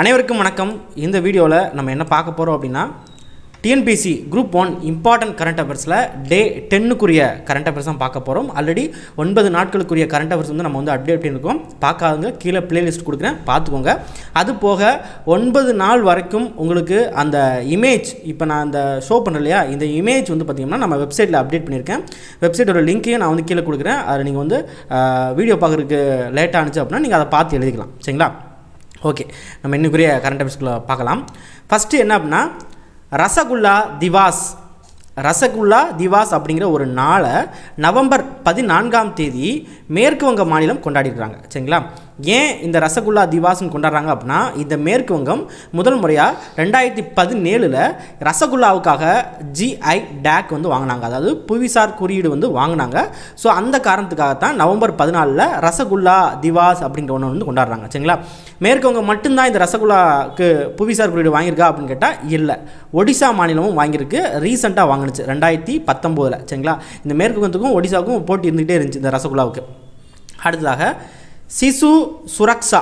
அனைவருக்கும் வணக்கம் இந்த வீடியோவில் நம்ம என்ன பார்க்க போகிறோம் அப்படின்னா TNPSC group one important current அஃபேர்ஸில் டே டென்னுக்குரிய கரண்ட் அஃபேர்ஸ் தான் பார்க்க போகிறோம் ஆல்ரெடி ஒன்பது நாட்களுக்குரிய கரண்ட் அஃபேர்ஸ் வந்து நம்ம வந்து அப்டேட் பண்ணியிருக்கோம் பார்க்காதுங்க கீழே பிளேலிஸ்ட் கொடுக்குறேன் பார்த்துக்கோங்க அது போக ஒன்பது நாள் வரைக்கும் உங்களுக்கு அந்த இமேஜ் இப்போ நான் அந்த ஷோ பண்ண இல்லையா இந்த இமேஜ் வந்து பார்த்திங்கன்னா நம்ம வெப்சைட்டில் அப்டேட் பண்ணியிருக்கேன் வெப்சைட்டோட லிங்க்கையும் நான் வந்து கீழே கொடுக்குறேன் அதை நீங்கள் வந்து வீடியோ பார்க்குறதுக்கு லேட்டாக ஆனிச்சு அப்படின்னா நீங்கள் அதை பார்த்து எழுதிக்கலாம் சரிங்களா ஓகே நம்ம இன்னுக்குரிய கரண்ட் அஃபேர்ஸ்குள்ளே பார்க்கலாம் ஃபஸ்ட்டு என்ன அப்படின்னா ரசகுல்லா திவாஸ் ரசகுல்லா திவாஸ் அப்படிங்கிற ஒரு நாளை நவம்பர் பதினான்காம் தேதி மேற்கு வங்க மாநிலம் கொண்டாடிடுறாங்க சரிங்களா ஏன் இந்த ரசகுல்லா திவாஸ்னு கொண்டாடுறாங்க அப்படின்னா இந்த மேற்கு வங்கம் முதல் முறையாக ரெண்டாயிரத்தி பதினேழில் ரசகுல்லாவுக்காக ஜிஐ டேக் வந்து வாங்கினாங்க அதாவது புவிசார் குறியீடு வந்து வாங்கினாங்க ஸோ அந்த காரணத்துக்காக தான் நவம்பர் பதினாலில் ரசகுல்லா திவாஸ் அப்படிங்கிற ஒன்று வந்து கொண்டாடுறாங்க சரிங்களா மேற்கு வங்கம் மட்டும்தான் இந்த ரசகுல்லாக்கு புவிசார் குறியீடு வாங்கியிருக்கா அப்படின்னு கேட்டால் இல்லை ஒடிசா மாநிலமும் வாங்கியிருக்கு ரீசெண்டாக வாங்கினுச்சு ரெண்டாயிரத்தி பத்தொம்போதில் சரிங்களா இந்த மேற்கு வங்கத்துக்கும் ஒடிசாவுக்கும் போட்டி இருந்துகிட்டே இருந்துச்சு இந்த ரசகுல்லாவுக்கு அடுத்ததாக சிசு சுரக்ஷா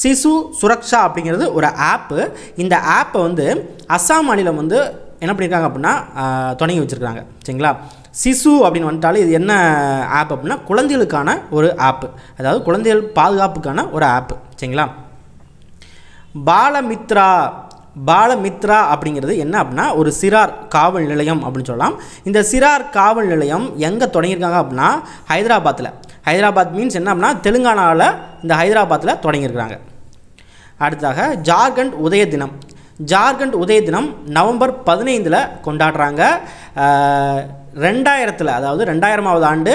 சிசு சுரக்ஷா அப்படிங்கிறது ஒரு ஆப்பு இந்த ஆப்பை வந்து அஸ்ஸாம் மாநிலம் வந்து என்ன பண்ணியிருக்காங்க அப்படின்னா தொடங்கி வச்சுருக்காங்க சரிங்களா சிசு அப்படின்னு வந்துட்டாலே இது என்ன ஆப் அப்படின்னா குழந்தைகளுக்கான ஒரு ஆப்பு அதாவது குழந்தைகள் பாதுகாப்புக்கான ஒரு ஆப்பு சரிங்களா பாலமித்ரா பாலமித்ரா அப்படிங்கிறது என்ன அப்படின்னா ஒரு சிறார் காவல் நிலையம் அப்படின்னு சொல்லலாம் இந்த சிறார் காவல் நிலையம் எங்கே தொடங்கியிருக்காங்க அப்படின்னா ஹைதராபாத்தில் ஹைதராபாத் மீன்ஸ் என்னம்னா தெலுங்கானாவில் இந்த ஹைதராபாத்தில் தொடங்கியிருக்கிறாங்க அடுத்ததாக ஜார்க்கண்ட் உதய தினம் ஜார்க்கண்ட் உதய தினம் நவம்பர் பதினைந்தில் கொண்டாடுறாங்க ரெண்டாயிரத்தில் அதாவது ரெண்டாயிரமாவது ஆண்டு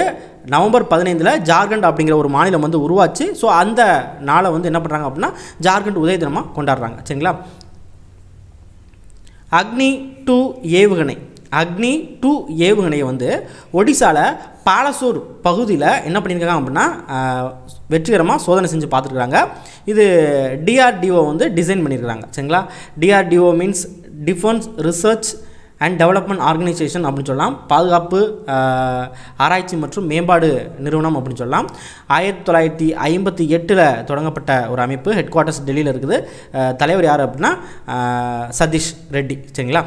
நவம்பர் பதினைந்தில் ஜார்க்கண்ட் அப்படிங்கிற ஒரு மாநிலம் வந்து உருவாச்சு ஸோ அந்த நாளை வந்து என்ன பண்ணுறாங்க அப்படின்னா ஜார்க்கண்ட் உதய தினமாக கொண்டாடுறாங்க சரிங்களா அக்னி டூ ஏவுகணை அக்னி டூ ஏவுகணையை வந்து ஒடிசாவில் பாலசூர் பகுதியில் என்ன பண்ணியிருக்காங்க அப்படின்னா வெற்றிகரமாக சோதனை செஞ்சு பார்த்துருக்குறாங்க இது டிஆர்டிஓ வந்து டிசைன் பண்ணியிருக்கிறாங்க சரிங்களா DRDO means defence research and development organisation அப்படின்னு சொல்லலாம் பாதுகாப்பு ஆராய்ச்சி மற்றும் மேம்பாடு நிறுவனம் அப்படின்னு சொல்லலாம் ஆயிரத்தி தொள்ளாயிரத்தி ஐம்பத்தி எட்டில் தொடங்கப்பட்ட ஒரு அமைப்பு ஹெட் குவார்ட்டர்ஸ் டெல்லியில் இருக்குது தலைவர் யார் அப்படின்னா சதீஷ் ரெட்டி சரிங்களா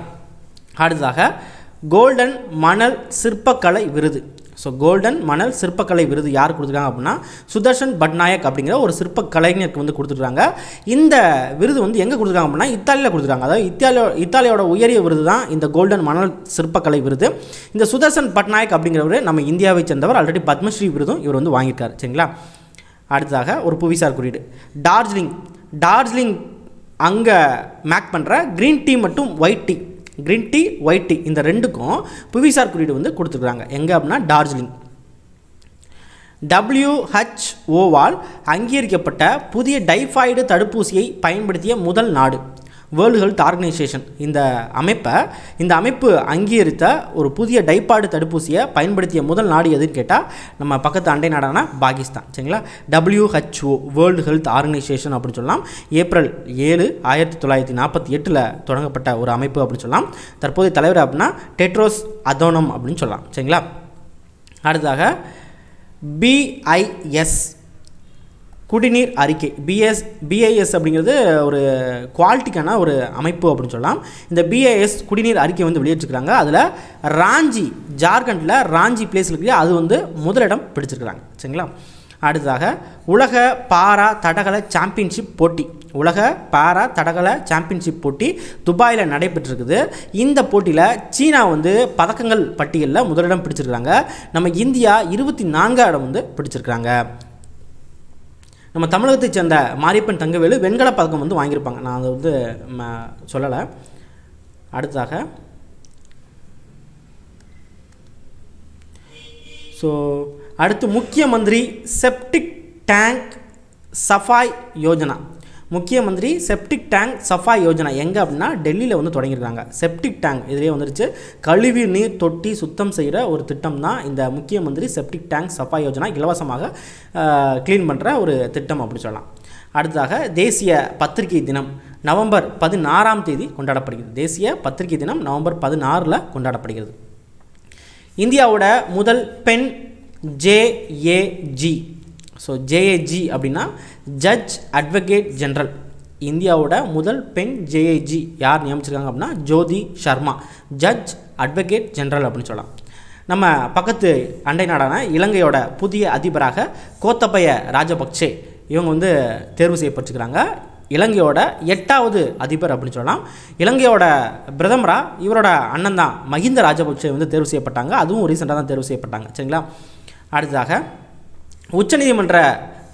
அடுத்ததாக கோல்டன் மணல் சிற்பக்கலை விருது ஸோ கோல்டன் மணல் சிற்பக்கலை விருது யார் கொடுத்துருக்காங்க அப்படின்னா சுதர்ஷன் பட்நாயக் அப்படிங்கிற ஒரு சிற்ப கலைஞருக்கு வந்து கொடுத்துருக்காங்க இந்த விருது வந்து எங்கே கொடுத்துருக்காங்க அப்படின்னா இத்தாலியில் கொடுத்துருக்காங்க அதாவது இத்தாலியோ இத்தாலியோட உயரிய விருது தான் இந்த கோல்டன் மணல் சிற்பக்கலை விருது இந்த சுதர்ஷன் பட்நாயக் அப்படிங்கிறவர் நம்ம இந்தியாவை சேர்ந்தவர் ஆல்ரெடி பத்மஸ்ரீ விருதும் இவர் வந்து வாங்கியிருக்காரு சரிங்களா அடுத்ததாக ஒரு புவிசார் குறியீடு டார்ஜிலிங் டார்ஜிலிங் அங்கே மேக் பண்ணுற க்ரீன் டீ மற்றும் white tea green tea white tea இந்த ரெண்டுக்கும் புவிசார் குறியீடு வந்து கொடுத்துருக்குறாங்க எங்கே அப்படின்னா டார்ஜிலிங் டபிள்யூஹெச்ஓவால் அங்கீகரிக்கப்பட்ட புதிய டைஃபாய்டு தடுப்பூசியை பயன்படுத்திய முதல் நாடு வேர்ல்டு ஹெல்த் ஆர்கனைசேஷன் இந்த அமைப்பை இந்த அமைப்பு அங்கீகரித்த ஒரு புதிய டைப்பாடு தடுப்பூசியை பயன்படுத்திய முதல் நாடு எதுன்னு கேட்டால் நம்ம பக்கத்து அண்டை நாடான பாகிஸ்தான் சரிங்களா டபிள்யூஹெச்ஓ வேர்ல்டு ஹெல்த் ஆர்கனைசேஷன் அப்படின்னு சொல்லலாம் ஏப்ரல் ஏழு ஆயிரத்தி தொள்ளாயிரத்தி நாற்பத்தி எட்டில் தொடங்கப்பட்ட ஒரு அமைப்பு அப்படின்னு சொல்லலாம் தற்போதைய தலைவர் அப்படின்னா டெட்ரோஸ் அதோனம் அப்படின்னு சொல்லலாம் சரிங்களா அடுத்ததாக பிஐஎஸ் குடிநீர் அறிக்கை பிஎஸ் பிஐஎஸ் அப்படிங்கிறது ஒரு குவாலிட்டிக்கான ஒரு அமைப்பு அப்படின்னு சொல்லலாம் இந்த பிஐஎஸ் குடிநீர் அறிக்கை வந்து வெளியேற்றிருக்கிறாங்க அதில் ராஞ்சி ஜார்க்கண்டில் ராஞ்சி பிளேஸ் இருக்குது அது வந்து முதலிடம் பிடிச்சிருக்கிறாங்க சரிங்களா அடுத்ததாக உலக பாரா தடகள சாம்பியன்ஷிப் போட்டி உலக பாரா தடகள சாம்பியன்ஷிப் போட்டி துபாயில் நடைபெற்றிருக்குது இந்த போட்டியில் சீனா வந்து பதக்கங்கள் பட்டியலில் முதலிடம் பிடிச்சிருக்கிறாங்க நம்ம இந்தியா இருபத்தி நான்காம் இடம் வந்து பிடிச்சிருக்கிறாங்க நம்ம தமிழகத்தை சேர்ந்த மாரியப்பன் தங்கவேலு வெண்கல பதக்கம் வந்து வாங்கியிருப்பாங்க நான் அதை வந்து சொல்லலை அடுத்ததாக ஸோ அடுத்து முக்கிய மந்திரி செப்டிக் டேங்க் சஃபாய் யோஜனா முக்கிய மந்திரி செப்டிக் டேங்க் சஃபா யோஜனா எங்கே அப்படின்னா டெல்லியில் வந்து தொடங்கியிருக்காங்க செப்டிக் டேங்க் இதிலே வந்துருச்சு கழிவு நீர் தொட்டி சுத்தம் செய்கிற ஒரு திட்டம் தான் இந்த முக்கிய மந்திரி செப்டிக் டேங்க் சஃபா யோஜனா இலவசமாக க்ளீன் பண்ணுற ஒரு திட்டம் அப்படின்னு சொல்லலாம் அடுத்ததாக தேசிய பத்திரிகை தினம் நவம்பர் பதினாறாம் தேதி கொண்டாடப்படுகிறது தேசிய பத்திரிகை தினம் நவம்பர் பதினாறில் கொண்டாடப்படுகிறது இந்தியாவோட முதல் பெண் ஜேஏஜி ஸோ ஜேஏஜி அப்படின்னா ஜட்ஜ் அட்வொகேட் ஜென்ரல் இந்தியாவோட முதல் பெண் ஜேஏஜி யார் நியமிச்சிருக்காங்க அப்படின்னா Jyoti Sharma judge advocate general அப்படின்னு சொல்லலாம் நம்ம பக்கத்து அண்டை நாடான இலங்கையோட புதிய அதிபராக கோத்தபய ராஜபக்சே இவங்க வந்து தேர்வு செய்யப்பட்டிருக்கிறாங்க இலங்கையோட எட்டாவது அதிபர் அப்படின்னு சொல்லலாம் இலங்கையோட பிரதமராக இவரோட அண்ணன் தான் மஹிந்த ராஜபக்சே வந்து தேர்வு செய்யப்பட்டாங்க அதுவும் ரீசெண்டாக தான் தேர்வு செய்யப்பட்டாங்க சரிங்களா அடுத்ததாக உச்சநீதிமன்ற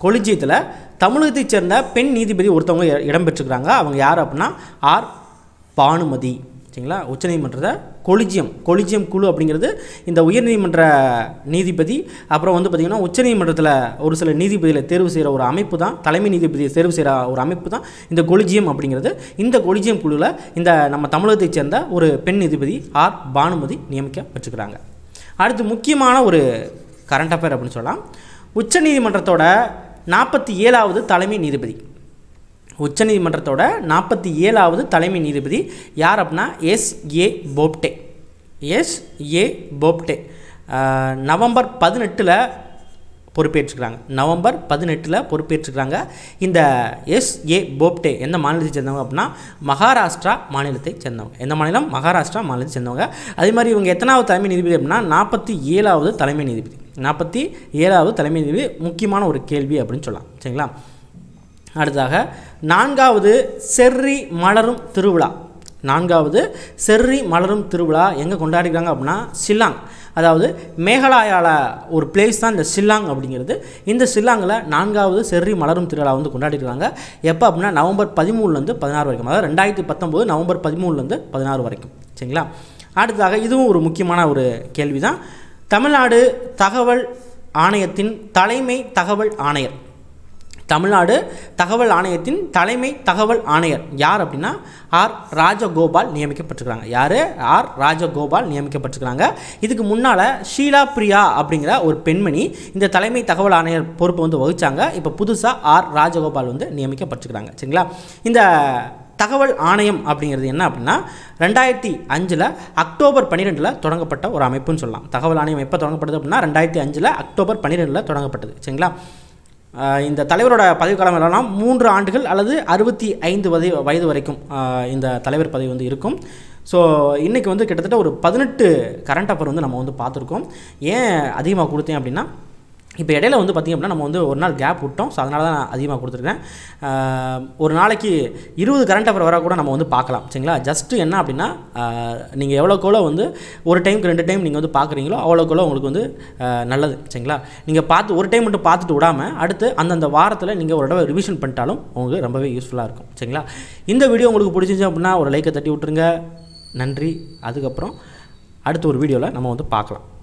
கொலிஜியத்தில் தமிழகத்தைச் சேர்ந்த பெண் நீதிபதி ஒருத்தவங்க இடம்பெற்றுக்கிறாங்க அவங்க யார் அப்படின்னா ஆர் பானுமதி சரிங்களா உச்சநீதிமன்றத்தை கொலிஜியம் கொலிஜியம் குழு அப்படிங்கிறது இந்த உயர்நீதிமன்ற நீதிபதி அப்புறம் வந்து பார்த்திங்கன்னா உச்சநீதிமன்றத்தில் ஒரு சில நீதிபதியில் தேர்வு செய்கிற ஒரு அமைப்பு தான் தலைமை நீதிபதியை தேர்வு செய்கிற ஒரு அமைப்பு தான் இந்த கொலிஜியம் அப்படிங்கிறது இந்த கொலிஜியம் குழுவில் இந்த நம்ம தமிழகத்தைச் சேர்ந்த ஒரு பெண் நீதிபதி ஆர் பானுமதி நியமிக்கப்பட்டிருக்கிறாங்க அடுத்து முக்கியமான ஒரு கரண்ட் அஃபேர் அப்படின்னு சொல்லலாம் உச்சநீதிமன்றத்தோட நாற்பத்தி ஏழாவது தலைமை நீதிபதி உச்சநீதிமன்றத்தோட நாற்பத்தி ஏழாவது தலைமை நீதிபதி யார் அப்படின்னா S A Bobde S A Bobde November பதினெட்டில் பொறுப்பேற்றுக்கிறாங்க நவம்பர் பதினெட்டில் பொறுப்பேற்றுக்கிறாங்க இந்த எஸ் ஏ போப்டே எந்த மாநிலத்தை சேர்ந்தவங்க அப்படின்னா மகாராஷ்டிரா மாநிலத்தை சேர்ந்தவங்க எந்த மாநிலம் மகாராஷ்டிரா மாநிலத்தை சேர்ந்தவங்க அதே மாதிரி இவங்க எத்தனாவது தலைமை நீதிபதி அப்படின்னா நாற்பத்தி ஏழாவது தலைமை நீதிபதி நாற்பத்தி ஏழாவது தலைமை நீதிபதி முக்கியமான ஒரு கேள்வி அப்படின்னு சொல்லலாம் சரிங்களா அடுத்ததாக நான்காவது செர்ரி மலரும் திருவிழா நான்காவது செர்ரி மலரும் திருவிழா எங்கே கொண்டாடிக்கிறாங்க அப்படின்னா ஷில்லாங் அதாவது மேகாலயாவில் ஒரு பிளேஸ் தான் இந்த ஷில்லாங் அப்படிங்கிறது இந்த ஷில்லாங்கில் நான்காவது செர்ரி மலரும் திருவிழா வந்து கொண்டாடிக்கிறாங்க எப்போ அப்படின்னா நவம்பர் பதிமூணுலேருந்து பதினாறு வரைக்கும் அதாவது ரெண்டாயிரத்தி பத்தொம்போது நவம்பர் பதிமூணுலேருந்து பதினாறு வரைக்கும் சரிங்களா அடுத்ததாக இதுவும் ஒரு முக்கியமான ஒரு கேள்வி தான் தமிழ்நாடு தகவல் ஆணையத்தின் தலைமை தகவல் ஆணையர் தமிழ்நாடு தகவல் ஆணையத்தின் தலைமை தகவல் ஆணையர் யார் அப்படின்னா ஆர் ராஜகோபால் நியமிக்கப்பட்டிருக்கிறாங்க யார் ஆர் ராஜகோபால் நியமிக்கப்பட்டிருக்கிறாங்க இதுக்கு முன்னால் ஷீலா பிரியா அப்படிங்கிற ஒரு பெண்மணி இந்த தலைமை தகவல் ஆணையர் பொறுப்பு வந்து வகித்தாங்க இப்போ புதுசாக ஆர் ராஜகோபால் வந்து நியமிக்கப்பட்டிருக்கிறாங்க சரிங்களா இந்த தகவல் ஆணையம் அப்படிங்கிறது என்ன அப்படின்னா ரெண்டாயிரத்தி அஞ்சில் அக்டோபர் பன்னிரெண்டில் தொடங்கப்பட்ட ஒரு அமைப்புன்னு சொல்லலாம் தகவல் ஆணையம் எப்போ தொடங்கப்பட்டது அப்படின்னா ரெண்டாயிரத்தி அஞ்சில் அக்டோபர் பன்னிரெண்டில் தொடங்கப்பட்டது சரிங்களா இந்த தலைவரோட பதவிக்காலம் எல்லாம் மூன்று ஆண்டுகள் அல்லது அறுபத்தி ஐந்து வயது வயது வரைக்கும் இந்த தலைவர் பதவி வந்து இருக்கும் ஸோ இன்றைக்கி வந்து கிட்டத்தட்ட ஒரு பதினெட்டு கரண்ட் அஃபர் வந்து நம்ம வந்து பார்த்துருக்கோம் ஏன் அதிகமாக கொடுத்தேன் அப்படின்னா இப்போ இடையில வந்து பார்த்திங்க அப்படின்னா நம்ம வந்து ஒரு நாள் கேப் விட்டோம் ஸோ அதனால தான் நான் அதிகமாக கொடுத்துருக்கேன் ஒரு நாளைக்கு இருபது கரண்ட் அஃபர் வர கூட நம்ம வந்து பார்க்கலாம் சரிங்களா ஜஸ்ட்டு என்ன அப்படின்னா நீங்கள் எவ்வளோக்கெவ்வளோ வந்து ஒரு டைமுக்கு ரெண்டு டைம் நீங்கள் வந்து பார்க்குறீங்களோ அவ்வளோக்குள்ள உங்களுக்கு வந்து நல்லது சரிங்களா நீங்கள் பார்த்து ஒரு டைம் மட்டும் பார்த்துட்டு விடாமல் அடுத்து அந்தந்த வாரத்தில் நீங்கள் ஒரு தடவை ரிவிஷன் பண்ணிட்டாலும் உங்களுக்கு ரொம்பவே யூஸ்ஃபுல்லாக இருக்கும் சரிங்களா இந்த வீடியோ உங்களுக்கு பிடிச்சிச்சு அப்படின்னா ஒரு லைக்கை தட்டி விட்டுருங்க நன்றி அதுக்கப்புறம் அடுத்த ஒரு வீடியோவில் நம்ம வந்து பார்க்கலாம்